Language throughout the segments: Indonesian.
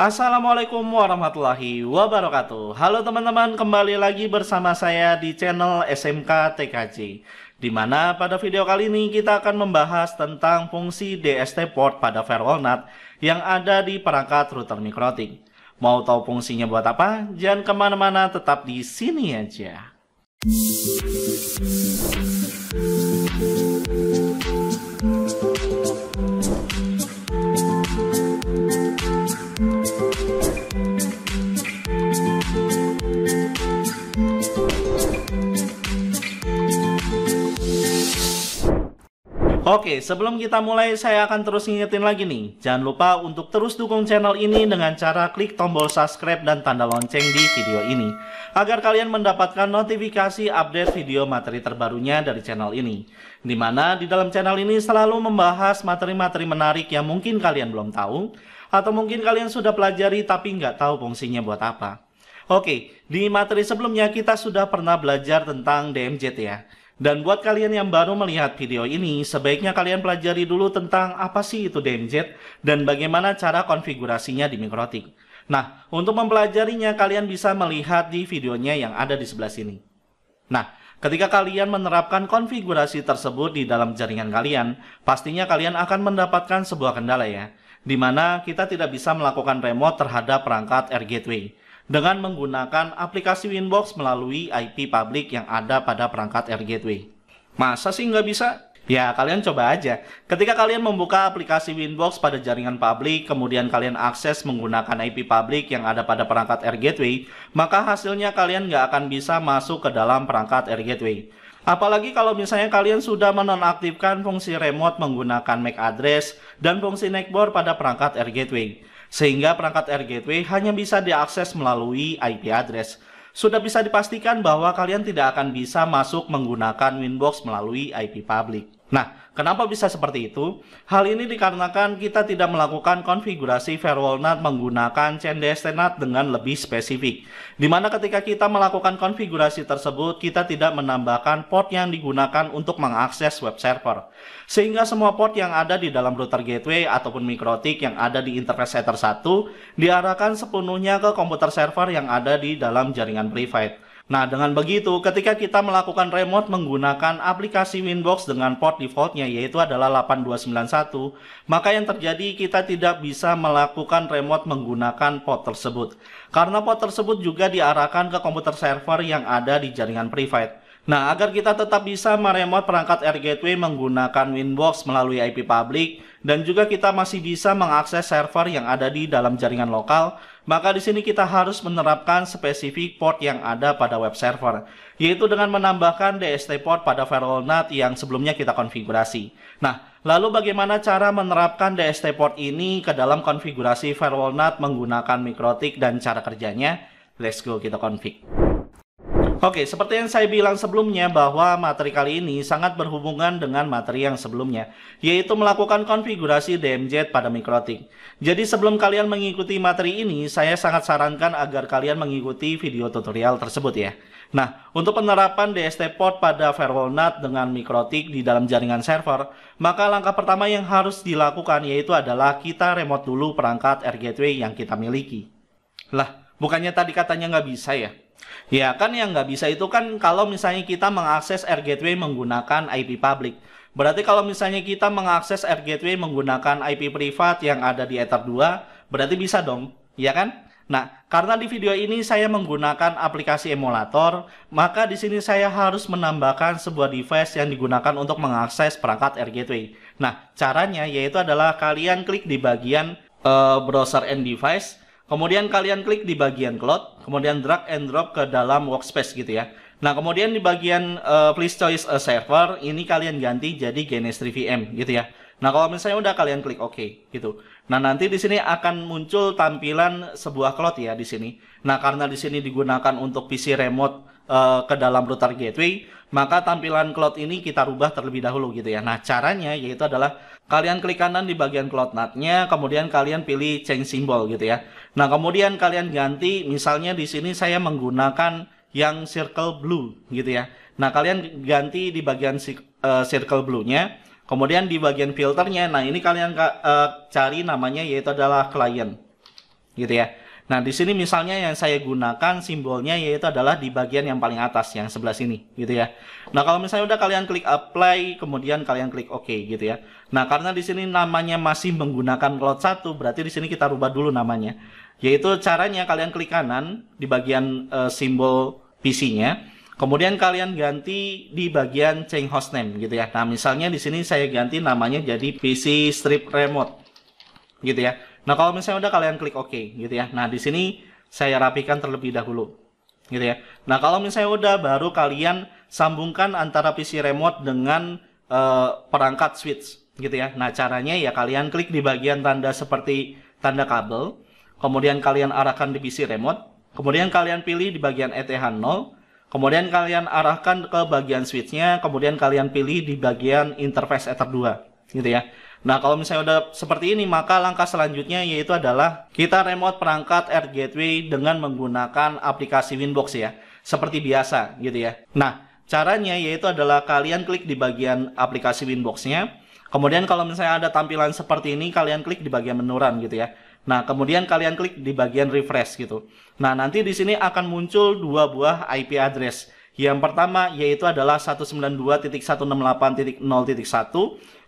Assalamualaikum warahmatullahi wabarakatuh Halo teman-teman, kembali lagi bersama saya di channel SMK TKJ Dimana pada video kali ini kita akan membahas tentang fungsi DST port pada firewall NAT yang ada di perangkat router mikrotik. Mau tahu fungsinya buat apa? Jangan kemana-mana, tetap di sini aja. Oke, sebelum kita mulai, saya akan terus ngingetin lagi nih. Jangan lupa untuk terus dukung channel ini dengan cara klik tombol subscribe dan tanda lonceng di video ini. Agar kalian mendapatkan notifikasi update video materi terbarunya dari channel ini. Dimana di dalam channel ini selalu membahas materi-materi menarik yang mungkin kalian belum tahu. Atau mungkin kalian sudah pelajari tapi nggak tahu fungsinya buat apa. Oke, di materi sebelumnya kita sudah pernah belajar tentang DMJT ya. Dan buat kalian yang baru melihat video ini, sebaiknya kalian pelajari dulu tentang apa sih itu DMZ dan bagaimana cara konfigurasinya di Mikrotik. Nah, untuk mempelajarinya kalian bisa melihat di videonya yang ada di sebelah sini. Nah, ketika kalian menerapkan konfigurasi tersebut di dalam jaringan kalian, pastinya kalian akan mendapatkan sebuah kendala ya, di mana kita tidak bisa melakukan remote terhadap perangkat air gateway dengan menggunakan aplikasi Winbox melalui IP publik yang ada pada perangkat Air Gateway. Masa sih nggak bisa? Ya, kalian coba aja. Ketika kalian membuka aplikasi Winbox pada jaringan publik, kemudian kalian akses menggunakan IP publik yang ada pada perangkat Air Gateway, maka hasilnya kalian nggak akan bisa masuk ke dalam perangkat Air Gateway. Apalagi kalau misalnya kalian sudah menonaktifkan fungsi remote menggunakan MAC address dan fungsi neckboard pada perangkat Air Gateway sehingga perangkat Air Gateway hanya bisa diakses melalui IP address. Sudah bisa dipastikan bahwa kalian tidak akan bisa masuk menggunakan Winbox melalui IP public. Nah, kenapa bisa seperti itu? Hal ini dikarenakan kita tidak melakukan konfigurasi firewall NAT menggunakan CNDST NAT dengan lebih spesifik. Dimana ketika kita melakukan konfigurasi tersebut, kita tidak menambahkan port yang digunakan untuk mengakses web server. Sehingga semua port yang ada di dalam router gateway ataupun mikrotik yang ada di interface Ether 1 diarahkan sepenuhnya ke komputer server yang ada di dalam jaringan private. Nah, dengan begitu, ketika kita melakukan remote menggunakan aplikasi Winbox dengan port defaultnya yaitu adalah 8291, maka yang terjadi kita tidak bisa melakukan remote menggunakan port tersebut. Karena port tersebut juga diarahkan ke komputer server yang ada di jaringan private. Nah, agar kita tetap bisa meremot perangkat r Gateway menggunakan Winbox melalui IP public dan juga kita masih bisa mengakses server yang ada di dalam jaringan lokal, maka di sini kita harus menerapkan spesifik port yang ada pada web server, yaitu dengan menambahkan DST port pada firewall NAT yang sebelumnya kita konfigurasi. Nah, lalu bagaimana cara menerapkan DST port ini ke dalam konfigurasi firewall NAT menggunakan mikrotik dan cara kerjanya? Let's go kita config. Oke, seperti yang saya bilang sebelumnya bahwa materi kali ini sangat berhubungan dengan materi yang sebelumnya, yaitu melakukan konfigurasi DMZ pada mikrotik. Jadi sebelum kalian mengikuti materi ini, saya sangat sarankan agar kalian mengikuti video tutorial tersebut ya. Nah, untuk penerapan DST port pada firewall NAT dengan mikrotik di dalam jaringan server, maka langkah pertama yang harus dilakukan yaitu adalah kita remote dulu perangkat air gateway yang kita miliki. Lah, bukannya tadi katanya nggak bisa ya? Ya kan yang nggak bisa itu kan kalau misalnya kita mengakses Air Gateway menggunakan IP public. Berarti kalau misalnya kita mengakses Air Gateway menggunakan IP privat yang ada di Ether 2, berarti bisa dong, ya kan? Nah, karena di video ini saya menggunakan aplikasi emulator, maka di sini saya harus menambahkan sebuah device yang digunakan untuk mengakses perangkat Air Gateway. Nah, caranya yaitu adalah kalian klik di bagian uh, browser and device, Kemudian kalian klik di bagian cloud, kemudian drag and drop ke dalam workspace gitu ya. Nah, kemudian di bagian uh, please choose a server, ini kalian ganti jadi Genesis VM gitu ya. Nah, kalau misalnya udah kalian klik OK gitu. Nah, nanti di sini akan muncul tampilan sebuah cloud ya di sini. Nah, karena di sini digunakan untuk PC remote uh, ke dalam router gateway, maka tampilan cloud ini kita rubah terlebih dahulu gitu ya. Nah, caranya yaitu adalah kalian klik kanan di bagian cloud kemudian kalian pilih change symbol gitu ya. Nah, kemudian kalian ganti misalnya di sini saya menggunakan yang circle blue gitu ya. Nah, kalian ganti di bagian eh, circle blue-nya. Kemudian di bagian filternya, nah ini kalian eh, cari namanya yaitu adalah client. Gitu ya. Nah, di sini misalnya yang saya gunakan simbolnya yaitu adalah di bagian yang paling atas yang sebelah sini gitu ya. Nah, kalau misalnya udah kalian klik apply kemudian kalian klik OK, gitu ya. Nah, karena di sini namanya masih menggunakan cloud 1, berarti di sini kita rubah dulu namanya. Yaitu caranya kalian klik kanan di bagian uh, simbol PC-nya. Kemudian kalian ganti di bagian change hostname gitu ya. Nah, misalnya di sini saya ganti namanya jadi PC Strip Remote gitu ya. Nah, kalau misalnya udah kalian klik OK gitu ya. Nah, di sini saya rapikan terlebih dahulu gitu ya. Nah, kalau misalnya udah baru kalian sambungkan antara PC remote dengan uh, perangkat switch gitu ya. Nah, caranya ya kalian klik di bagian tanda seperti tanda kabel kemudian kalian arahkan di PC remote, kemudian kalian pilih di bagian ETH 0, kemudian kalian arahkan ke bagian switchnya, kemudian kalian pilih di bagian interface Ether 2, gitu ya. Nah, kalau misalnya udah seperti ini, maka langkah selanjutnya yaitu adalah kita remote perangkat Air Gateway dengan menggunakan aplikasi Winbox ya, seperti biasa gitu ya. Nah, caranya yaitu adalah kalian klik di bagian aplikasi Winboxnya. Kemudian kalau misalnya ada tampilan seperti ini, kalian klik di bagian menuran gitu ya. Nah, kemudian kalian klik di bagian refresh gitu. Nah, nanti di sini akan muncul dua buah IP address. Yang pertama yaitu adalah 192.168.0.1.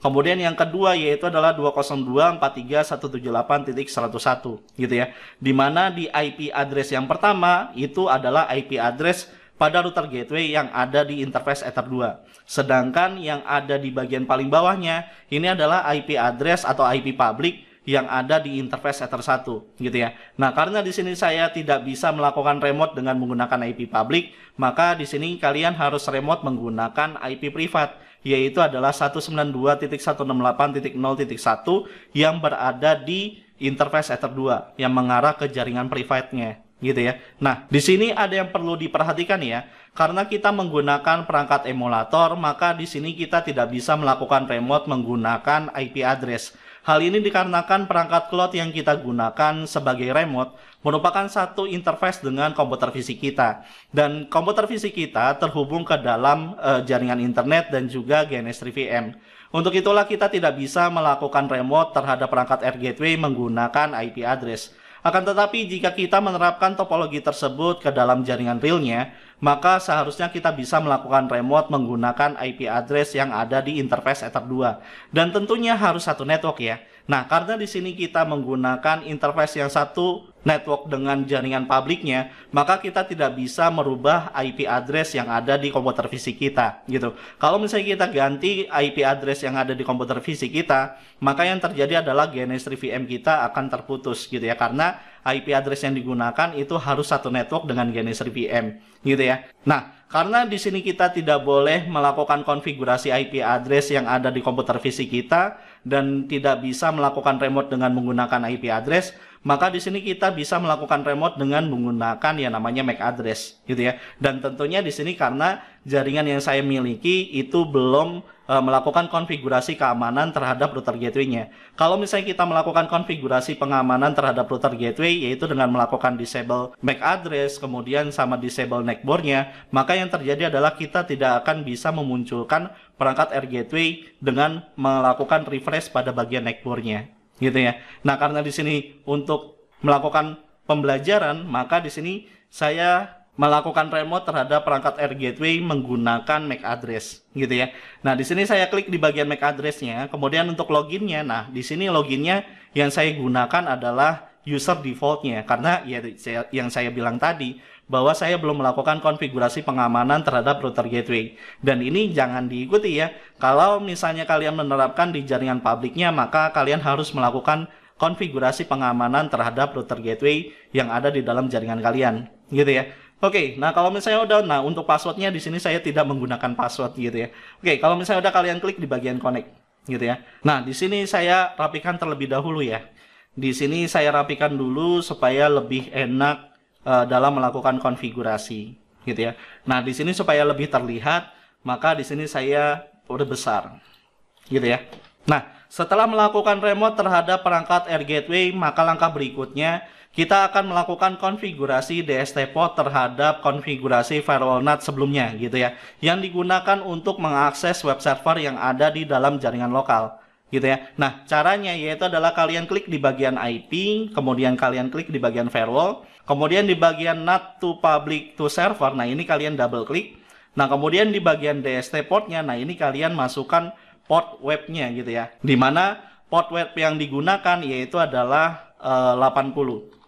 Kemudian yang kedua yaitu adalah 202.43.178.101 gitu ya. Di mana di IP address yang pertama itu adalah IP address pada router gateway yang ada di interface Ether 2. Sedangkan yang ada di bagian paling bawahnya ini adalah IP address atau IP public yang ada di interface Ether 1 gitu ya. Nah, karena di sini saya tidak bisa melakukan remote dengan menggunakan IP public, maka di sini kalian harus remote menggunakan IP privat yaitu adalah 192.168.0.1 yang berada di interface Ether 2 yang mengarah ke jaringan private-nya gitu ya. Nah, di sini ada yang perlu diperhatikan ya. Karena kita menggunakan perangkat emulator, maka di sini kita tidak bisa melakukan remote menggunakan IP address. Hal ini dikarenakan perangkat cloud yang kita gunakan sebagai remote merupakan satu interface dengan komputer fisik kita. Dan komputer fisik kita terhubung ke dalam e, jaringan internet dan juga GNS3 VM. Untuk itulah kita tidak bisa melakukan remote terhadap perangkat r gateway menggunakan IP address. Akan tetapi jika kita menerapkan topologi tersebut ke dalam jaringan realnya, maka seharusnya kita bisa melakukan remote menggunakan IP address yang ada di interface Ether 2. Dan tentunya harus satu network ya. Nah, karena di sini kita menggunakan interface yang satu network dengan jaringan publiknya, maka kita tidak bisa merubah IP address yang ada di komputer fisik kita, gitu. Kalau misalnya kita ganti IP address yang ada di komputer fisik kita, maka yang terjadi adalah GNS VM kita akan terputus, gitu ya, karena IP address yang digunakan itu harus satu network dengan GNS VM, gitu ya. Nah, karena di sini kita tidak boleh melakukan konfigurasi IP address yang ada di komputer fisik kita, dan tidak bisa melakukan remote dengan menggunakan IP address, maka di sini kita bisa melakukan remote dengan menggunakan yang namanya MAC address gitu ya. Dan tentunya di sini karena jaringan yang saya miliki itu belum Eh, melakukan konfigurasi keamanan terhadap router gateway-nya. Kalau misalnya kita melakukan konfigurasi pengamanan terhadap router gateway yaitu dengan melakukan disable MAC address kemudian sama disable neckbore-nya, maka yang terjadi adalah kita tidak akan bisa memunculkan perangkat air gateway dengan melakukan refresh pada bagian neckbore-nya gitu ya. Nah, karena di sini untuk melakukan pembelajaran, maka di sini saya melakukan remote terhadap perangkat Air Gateway menggunakan MAC address gitu ya. Nah, di sini saya klik di bagian MAC addressnya. kemudian untuk loginnya. Nah, di sini loginnya yang saya gunakan adalah user defaultnya karena ya yang saya bilang tadi bahwa saya belum melakukan konfigurasi pengamanan terhadap router gateway dan ini jangan diikuti ya kalau misalnya kalian menerapkan di jaringan publiknya maka kalian harus melakukan konfigurasi pengamanan terhadap router gateway yang ada di dalam jaringan kalian gitu ya Oke, okay, nah kalau misalnya udah, nah untuk passwordnya di sini saya tidak menggunakan password gitu ya. Oke, okay, kalau misalnya udah kalian klik di bagian connect gitu ya. Nah di sini saya rapikan terlebih dahulu ya. Di sini saya rapikan dulu supaya lebih enak uh, dalam melakukan konfigurasi gitu ya. Nah di sini supaya lebih terlihat maka di sini saya udah besar gitu ya. Nah setelah melakukan remote terhadap perangkat air gateway maka langkah berikutnya kita akan melakukan konfigurasi dst port terhadap konfigurasi firewall NAT sebelumnya gitu ya yang digunakan untuk mengakses web server yang ada di dalam jaringan lokal gitu ya. Nah, caranya yaitu adalah kalian klik di bagian IP, kemudian kalian klik di bagian firewall, kemudian di bagian NAT to public to server. Nah, ini kalian double klik. Nah, kemudian di bagian DST portnya, nah ini kalian masukkan port webnya gitu ya. Dimana port web yang digunakan yaitu adalah 80. Eh,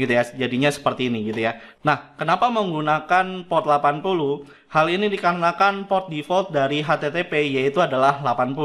gitu ya jadinya seperti ini gitu ya nah kenapa menggunakan port 80 hal ini dikarenakan port default dari HTTP yaitu adalah 80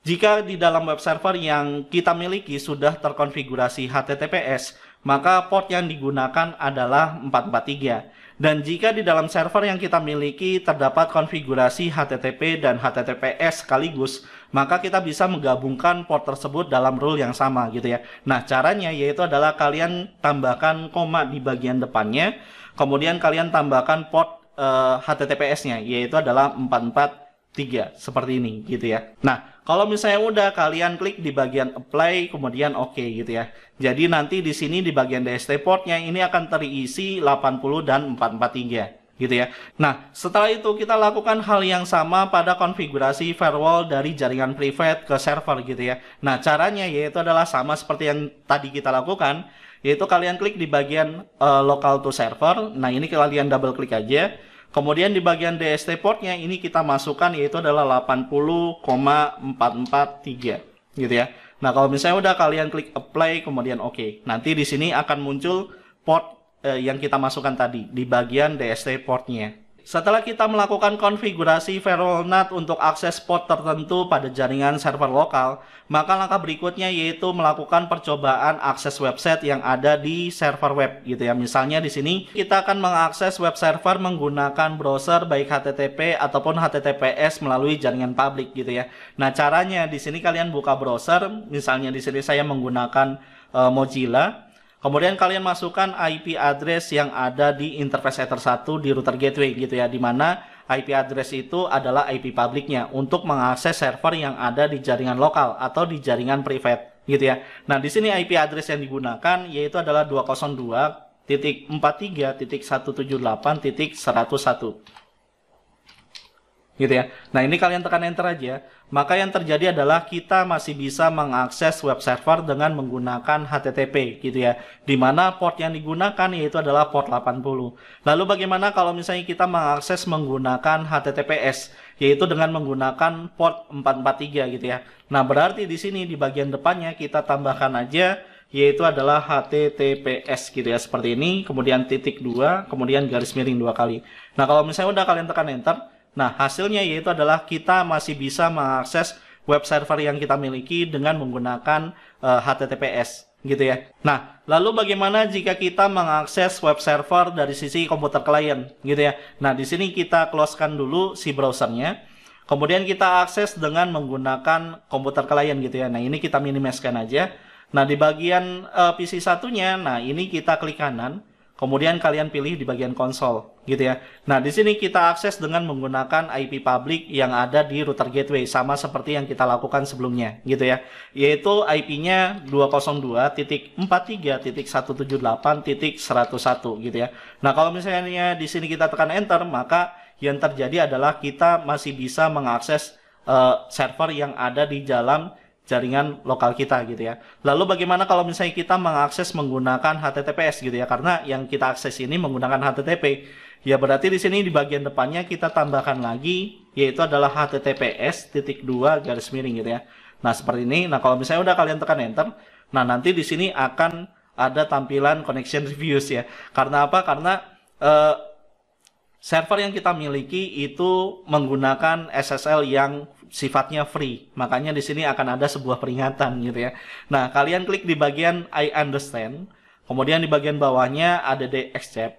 jika di dalam web server yang kita miliki sudah terkonfigurasi HTTPS, maka port yang digunakan adalah 443. Dan jika di dalam server yang kita miliki terdapat konfigurasi HTTP dan HTTPS sekaligus, maka kita bisa menggabungkan port tersebut dalam rule yang sama gitu ya. Nah, caranya yaitu adalah kalian tambahkan koma di bagian depannya, kemudian kalian tambahkan port uh, eh, HTTPS-nya yaitu adalah 443 seperti ini gitu ya. Nah, kalau misalnya udah kalian klik di bagian apply kemudian oke okay, gitu ya. Jadi nanti di sini di bagian DST portnya ini akan terisi 80 dan 443 gitu ya. Nah, setelah itu kita lakukan hal yang sama pada konfigurasi firewall dari jaringan private ke server gitu ya. Nah, caranya yaitu adalah sama seperti yang tadi kita lakukan, yaitu kalian klik di bagian uh, eh, local to server. Nah, ini kalian double klik aja. Kemudian di bagian DST portnya ini kita masukkan yaitu adalah 80,443 gitu ya. Nah kalau misalnya udah kalian klik apply kemudian oke. Okay. Nanti di sini akan muncul port eh, yang kita masukkan tadi di bagian DST portnya. Setelah kita melakukan konfigurasi firewall NAT untuk akses port tertentu pada jaringan server lokal, maka langkah berikutnya yaitu melakukan percobaan akses website yang ada di server web gitu ya. Misalnya di sini kita akan mengakses web server menggunakan browser baik HTTP ataupun HTTPS melalui jaringan publik gitu ya. Nah, caranya di sini kalian buka browser, misalnya di sini saya menggunakan uh, Mozilla Kemudian kalian masukkan IP address yang ada di interface ether 1 di router gateway gitu ya, di mana IP address itu adalah IP publiknya untuk mengakses server yang ada di jaringan lokal atau di jaringan private gitu ya. Nah, di sini IP address yang digunakan yaitu adalah 202.43.178.101 gitu ya. Nah ini kalian tekan enter aja, maka yang terjadi adalah kita masih bisa mengakses web server dengan menggunakan HTTP gitu ya, dimana port yang digunakan yaitu adalah port 80. Lalu bagaimana kalau misalnya kita mengakses menggunakan HTTPS, yaitu dengan menggunakan port 443 gitu ya. Nah berarti di sini di bagian depannya kita tambahkan aja yaitu adalah https gitu ya seperti ini kemudian titik dua kemudian garis miring dua kali nah kalau misalnya udah kalian tekan enter Nah, hasilnya yaitu adalah kita masih bisa mengakses web server yang kita miliki dengan menggunakan uh, eh, HTTPS gitu ya. Nah, lalu bagaimana jika kita mengakses web server dari sisi komputer klien gitu ya. Nah, di sini kita closekan dulu si browsernya. Kemudian kita akses dengan menggunakan komputer klien gitu ya. Nah, ini kita minimaskan aja. Nah, di bagian uh, PC satunya, nah ini kita klik kanan. Kemudian kalian pilih di bagian konsol gitu ya. Nah, di sini kita akses dengan menggunakan IP public yang ada di router gateway sama seperti yang kita lakukan sebelumnya gitu ya. Yaitu IP-nya 202.43.178.101 gitu ya. Nah, kalau misalnya di sini kita tekan enter maka yang terjadi adalah kita masih bisa mengakses uh, server yang ada di dalam jaringan lokal kita gitu ya. Lalu bagaimana kalau misalnya kita mengakses menggunakan HTTPS gitu ya? Karena yang kita akses ini menggunakan HTTP. Ya berarti di sini di bagian depannya kita tambahkan lagi yaitu adalah https titik dua garis miring gitu ya. Nah seperti ini. Nah kalau misalnya udah kalian tekan enter, nah nanti di sini akan ada tampilan connection reviews ya. Karena apa? Karena uh, server yang kita miliki itu menggunakan SSL yang sifatnya free. Makanya di sini akan ada sebuah peringatan gitu ya. Nah, kalian klik di bagian I understand, kemudian di bagian bawahnya ada the accept.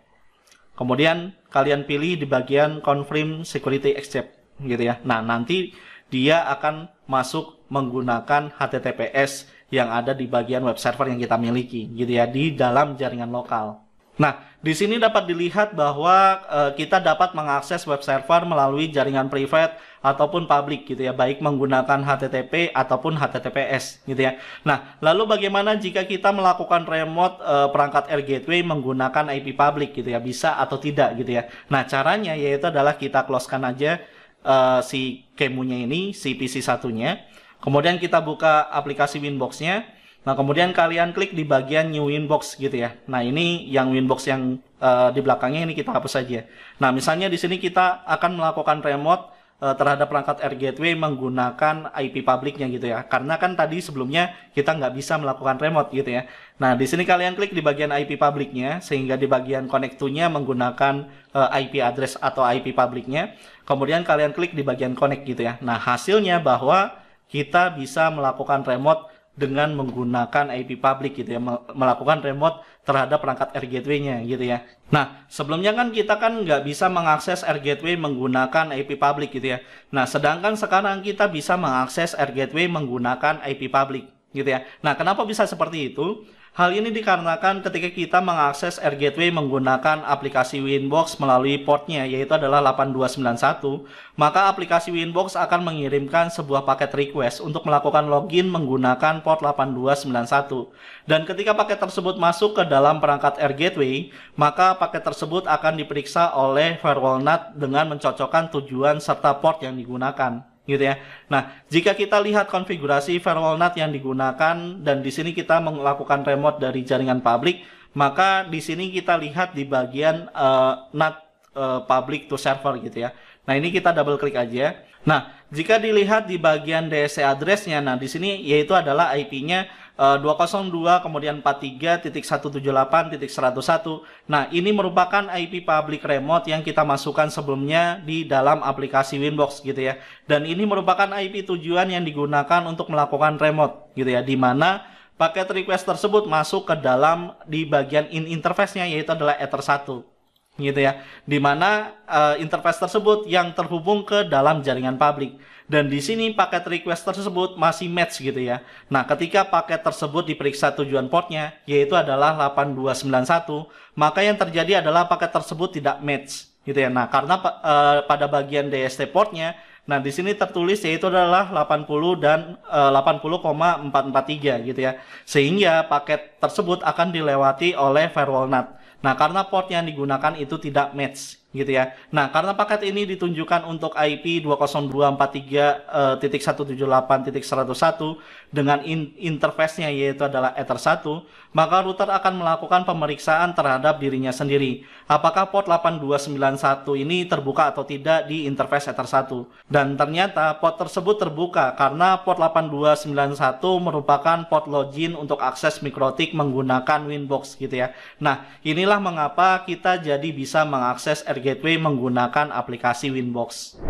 Kemudian kalian pilih di bagian confirm security accept gitu ya. Nah, nanti dia akan masuk menggunakan HTTPS yang ada di bagian web server yang kita miliki gitu ya di dalam jaringan lokal. Nah, di sini dapat dilihat bahwa e, kita dapat mengakses web server melalui jaringan private ataupun publik gitu ya, baik menggunakan HTTP ataupun HTTPS gitu ya. Nah, lalu bagaimana jika kita melakukan remote e, perangkat air gateway menggunakan IP public gitu ya, bisa atau tidak gitu ya. Nah, caranya yaitu adalah kita closekan aja e, si kemunya ini, si PC satunya. Kemudian kita buka aplikasi Winbox-nya Nah, kemudian kalian klik di bagian new inbox gitu ya. Nah, ini yang inbox yang uh, di belakangnya ini kita hapus saja. Nah, misalnya di sini kita akan melakukan remote eh, terhadap perangkat R Gateway menggunakan IP publiknya gitu ya. Karena kan tadi sebelumnya kita nggak bisa melakukan remote gitu ya. Nah, di sini kalian klik di bagian IP publiknya sehingga di bagian connect nya menggunakan eh, IP address atau IP publiknya. Kemudian kalian klik di bagian connect gitu ya. Nah, hasilnya bahwa kita bisa melakukan remote dengan menggunakan IP public gitu ya melakukan remote terhadap perangkat air gateway-nya gitu ya. Nah sebelumnya kan kita kan nggak bisa mengakses air gateway menggunakan IP public gitu ya. Nah sedangkan sekarang kita bisa mengakses air gateway menggunakan IP public gitu ya. Nah kenapa bisa seperti itu? Hal ini dikarenakan ketika kita mengakses Air Gateway menggunakan aplikasi Winbox melalui portnya yaitu adalah 8291, maka aplikasi Winbox akan mengirimkan sebuah paket request untuk melakukan login menggunakan port 8291. Dan ketika paket tersebut masuk ke dalam perangkat Air Gateway, maka paket tersebut akan diperiksa oleh firewall NAT dengan mencocokkan tujuan serta port yang digunakan gitu ya. Nah, jika kita lihat konfigurasi firewall NAT yang digunakan dan di sini kita melakukan remote dari jaringan publik, maka di sini kita lihat di bagian uh, eh, NAT uh, eh, public to server gitu ya. Nah, ini kita double klik aja. Nah, jika dilihat di bagian DSC e address-nya, nah di sini yaitu adalah IP-nya uh, 202 kemudian 43.178.101. Nah, ini merupakan IP public remote yang kita masukkan sebelumnya di dalam aplikasi Winbox gitu ya. Dan ini merupakan IP tujuan yang digunakan untuk melakukan remote gitu ya, di mana paket request tersebut masuk ke dalam di bagian in interface-nya yaitu adalah Ether 1 gitu ya. Di mana uh, interface tersebut yang terhubung ke dalam jaringan publik. Dan di sini paket request tersebut masih match gitu ya. Nah, ketika paket tersebut diperiksa tujuan portnya, yaitu adalah 8291, maka yang terjadi adalah paket tersebut tidak match gitu ya. Nah, karena uh, pada bagian DST portnya Nah, di sini tertulis yaitu adalah 80 dan e, eh, 80,443 gitu ya. Sehingga paket tersebut akan dilewati oleh firewall NAT. Nah, karena port yang digunakan itu tidak match gitu ya. Nah, karena paket ini ditunjukkan untuk IP 202.43.178.101 eh, dengan in interface-nya yaitu adalah Ether 1, maka router akan melakukan pemeriksaan terhadap dirinya sendiri. Apakah port 8291 ini terbuka atau tidak di interface Ether 1. Dan ternyata port tersebut terbuka karena port 8291 merupakan port login untuk akses mikrotik menggunakan Winbox gitu ya. Nah, inilah mengapa kita jadi bisa mengakses RG Gateway menggunakan aplikasi Winbox.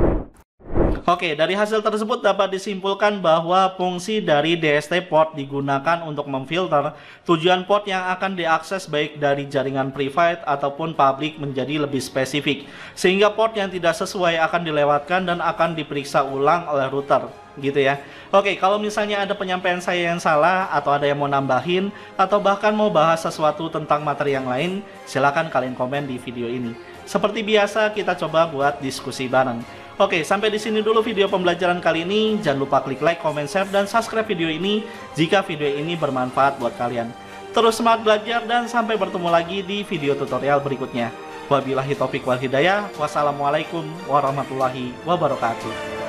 Oke, dari hasil tersebut dapat disimpulkan bahwa fungsi dari DST port digunakan untuk memfilter tujuan port yang akan diakses baik dari jaringan private ataupun public menjadi lebih spesifik, sehingga port yang tidak sesuai akan dilewatkan dan akan diperiksa ulang oleh router gitu ya. Oke, kalau misalnya ada penyampaian saya yang salah atau ada yang mau nambahin atau bahkan mau bahas sesuatu tentang materi yang lain, silahkan kalian komen di video ini. Seperti biasa, kita coba buat diskusi bareng. Oke, sampai di sini dulu video pembelajaran kali ini. Jangan lupa klik like, comment, share, dan subscribe video ini jika video ini bermanfaat buat kalian. Terus semangat belajar dan sampai bertemu lagi di video tutorial berikutnya. Wabillahi topik wal hidayah. Wassalamualaikum warahmatullahi wabarakatuh.